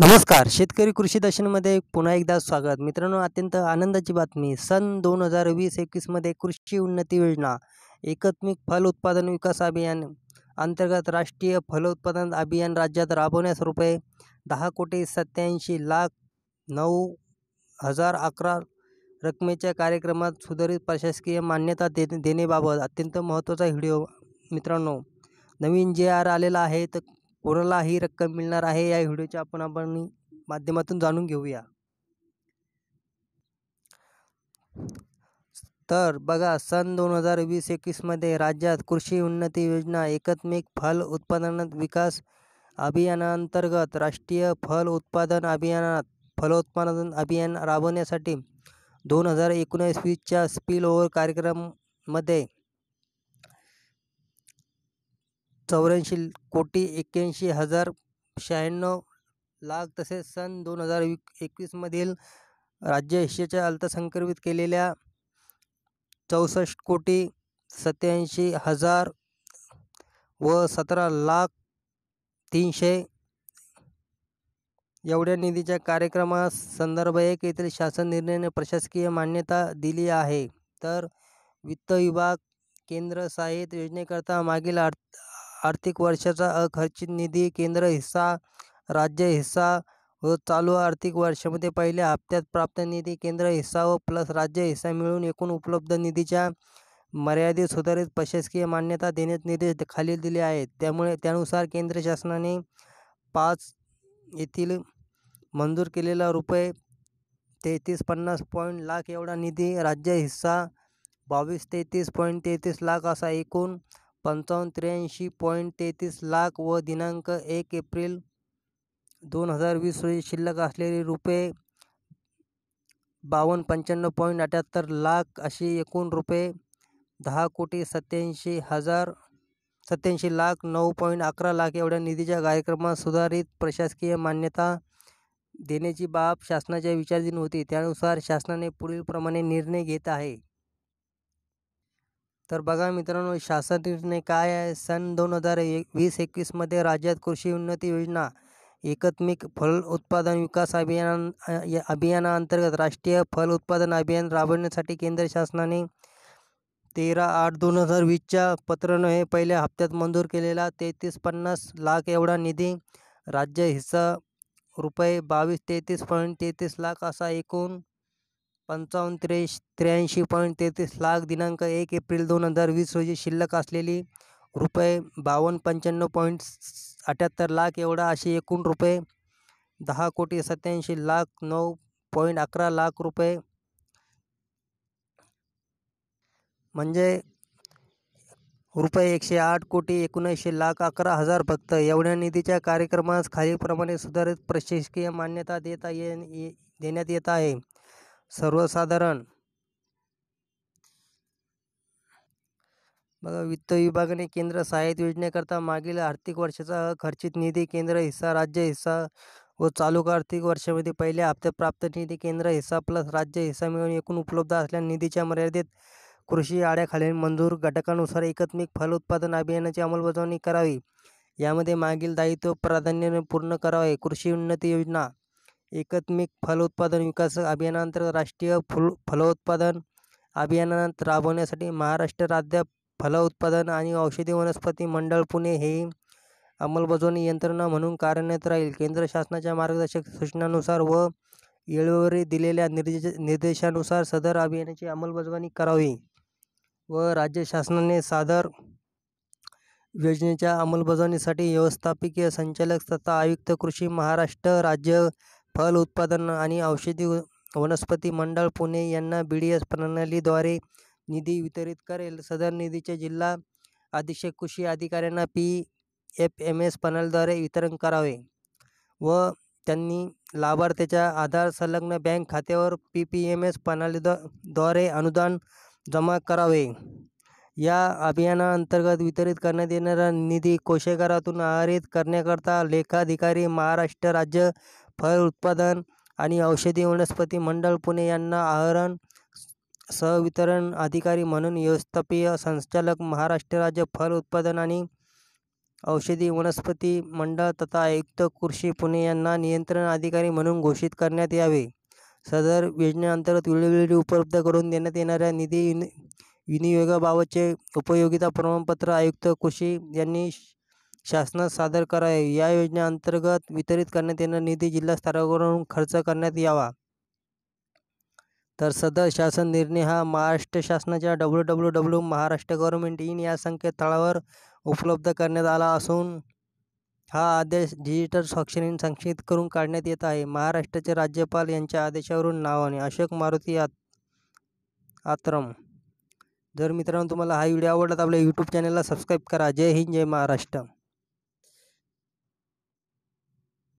नमस्कार शेतकरी कृषी दर्शनमध्ये पुन्हा एकदा स्वागत मित्रांनो अत्यंत आनंदाची बातमी सन दोन हजार वीस एकवीसमध्ये कृषी उन्नती योजना एकात्मिक फल उत्पादन विकास अभियान अंतर्गत राष्ट्रीय फलोत्पादन अभियान राज्यात राबवण्यास रुपये दहा कोटी सत्याऐंशी लाख नऊ हजार अकरा रकमेच्या कार्यक्रमात सुधारित प्रशासकीय मान्यता दे देण्याबाबत अत्यंत महत्त्वाचा व्हिडिओ मित्रांनो नवीन जे आर आलेला आहे तर कोणाला ही रक्कम मिळणार आहे या व्हिडिओच्या आपण आपण माध्यमातून जाणून घेऊया तर बघा सन दोन हजार वीस एकवीसमध्ये राज्यात कृषी उन्नती योजना एकात्मिक फल उत्पादन विकास अभियानांतर्गत राष्ट्रीय फल उत्पादन अभियानात फलोत्पादन अभियान राबवण्यासाठी दोन हजार एकोणीस वीसच्या स्पील ओव्हर कार्यक्रममध्ये चौऱ्याऐंशी कोटी एक्याऐंशी हजार शहाण्णव लाख तसेच सन दोन हजार एकवीसमधील राज्य हिशेच्या अल्पसंक्रमित केलेल्या चौसष्ट कोटी सत्याऐंशी हजार व सतरा लाख तीनशे एवढ्या निधीच्या कार्यक्रमासंदर्भ संदर्भ एक येथील शासन निर्णयाने प्रशासकीय मान्यता दिली आहे तर वित्त विभाग केंद्र सहाय्यित योजनेकरता मागील आर्थिक वर्षाचा अखर्चित निधी केंद्र हिस्सा राज्य हिस्सा व चालू आर्थिक वर्षामध्ये पहिल्या हप्त्यात प्राप्त निधी केंद्र हिस्सा व प्लस राज्य हिस्सा मिळून एकूण उपलब्ध निधीच्या मर्यादित सुधारित प्रशासकीय मान्यता देण्यात निर्देश खालील दिले आहेत त्यामुळे त्यानुसार केंद्र शासनाने पाच येथील मंजूर केलेला रुपये तेहतीस पन्नास पॉईंट लाख एवढा निधी राज्य हिस्सा बावीस तेहतीस पॉईंट तेहतीस लाख असा एकूण पंचावन्न त्र्याऐंशी पॉईंट तेहतीस लाख व दिनांक एक एप्रिल दोन हजार वीस रोजी शिल्लक असलेली रुपये बावन्न पंच्याण्णव पॉईंट अठ्याहत्तर लाख अशी एकूण रुपये दहा कोटी सत्याऐंशी हजार सत्याऐंशी लाख नऊ पॉईंट अकरा लाख एवढ्या निधीच्या कार्यक्रमात सुधारित प्रशासकीय मान्यता देण्याची बाब शासनाच्या विचाराधीन होती त्यानुसार शासनाने पुढीलप्रमाणे निर्णय घेत आहे तर बघा मित्रांनो शासन काय आहे सन दोन हजार एक वीस एकवीसमध्ये राज्यात कृषी उन्नती योजना एकात्मिक फल उत्पादन विकास अभियान अभियानाअंतर्गत राष्ट्रीय फल उत्पादन अभियान राबवण्यासाठी केंद्र शासनाने तेरा आठ दोन हजार वीसच्या पत्रानं हे पहिल्या हप्त्यात मंजूर केलेला तेहतीस पन्नास लाख एवढा निधी राज्य हिस्सा रुपये बावीस तेहतीस पॉईंट तेहतीस लाख असा एकूण पंचावन्न त्र्याऐंशी त्र्याऐंशी पॉईंट तेहतीस लाख दिनांक एक एप्रिल दोन हजार वीस रोजी शिल्लक असलेली रुपये बावन्न पंच्याण्णव पॉईंट अठ्ठ्याहत्तर लाख एवढा अशी एकूण रुपये दहा कोटी सत्याऐंशी लाख नऊ पॉईंट अकरा लाख रुपये म्हणजे रुपये एकशे आठ कोटी एकोणऐंशी लाख अकरा हजार फक्त एवढ्या निधीच्या कार्यक्रमास खालीलप्रमाणे सुधारित प्रशासकीय मान्यता देता ये देण्यात येत आहे सर्वसाधारण बघा वित्त विभागाने केंद्र सहाय्य योजनेकरता मागील आर्थिक वर्षाचा खर्चित निधी केंद्र हिस्सा राज्य हिस्सा व चालू आर्थिक वर्षामध्ये पहिल्या हप्त्यात प्राप्त निधी केंद्र हिस्सा प्लस राज्य हिस्सा मिळून एकूण उपलब्ध असल्या निधीच्या मर्यादेत कृषी आड्याखालील मंजूर घटकानुसार एकात्मिक फलोत्पादन अभियानाची अंमलबजावणी करावी यामध्ये मागील दायित्व प्राधान्याने पूर्ण करावे कृषी उन्नती योजना एकात्मिक फलोत्पादन विकास अभियानांतर्गत राष्ट्रीय फुल फलोत्पादन अभियानात राबवण्यासाठी महाराष्ट्र राज्य फलोत्पादन आणि औषधी वनस्पती मंडळ पुणे हे अंमलबजावणी यंत्रणा म्हणून कार्यान्वित राहील केंद्र शासनाच्या मार्गदर्शक सूचनानुसार व वेळोवेळी दिलेल्या निर्देश निर्देशानुसार सदर अभियानाची अंमलबजावणी करावी व राज्य शासनाने सादर योजनेच्या अंमलबजावणीसाठी व्यवस्थापकीय संचालक तथा आयुक्त कृषी महाराष्ट्र राज्य फल उत्पादन आणि औषधी वनस्पती मंडळ पुणे यांना बी डी एस प्रणालीद्वारे निधी वितरित करेल सदर निधीचे जिल्हा अधीक्षक कृषी अधिकाऱ्यांना पी एफ एम एस प्रणालीद्वारे वितरण करावे व त्यांनी लाभार्थ्याच्या आधार संलग्न बँक खात्यावर पी पी एम एस प्रणालीद्वारे अनुदान जमा करावे या अभियानाअंतर्गत वितरित करण्यात येणारा निधी कोशेगारातून आहारित करण्याकरता लेखाधिकारी महाराष्ट्र राज्य फळ उत्पादन आणि औषधी वनस्पती मंडळ पुणे यांना आहरण सहवितरण अधिकारी म्हणून व्यवस्थापीय संचालक महाराष्ट्र राज्य फळ उत्पादन आणि औषधी वनस्पती मंडळ तथा आयुक्त कृषी पुणे यांना नियंत्रण अधिकारी म्हणून घोषित करण्यात यावे सदर योजनेअंतर्गत वेळोवेळी उपलब्ध करून देण्यात येणाऱ्या निधी विनियोगाबाबतचे उपयोगिता प्रमाणपत्र आयुक्त कृषी यांनी शासनास सादर करावे या योजनेअंतर्गत वितरित करण्यात येणारा निधी जिल्हा स्तरावरून खर्च करण्यात यावा तर सदर शासन निर्णय हा महाराष्ट्र शासनाच्या W W W Maharashtra government in या संकेतस्थळावर उपलब्ध करण्यात आला असून हा आदेश डिजिटल स्वाक्षरीने संक्षिप्त करून काढण्यात येत आहे महाराष्ट्राचे राज्यपाल यांच्या आदेशावरून नावाने अशोक मारुती आत्रम जर मित्रांनो तुम्हाला हा व्हिडिओ आवडला तर आपल्या यूट्यूब चॅनलला सबस्क्राईब करा जय हिंद जय महाराष्ट्र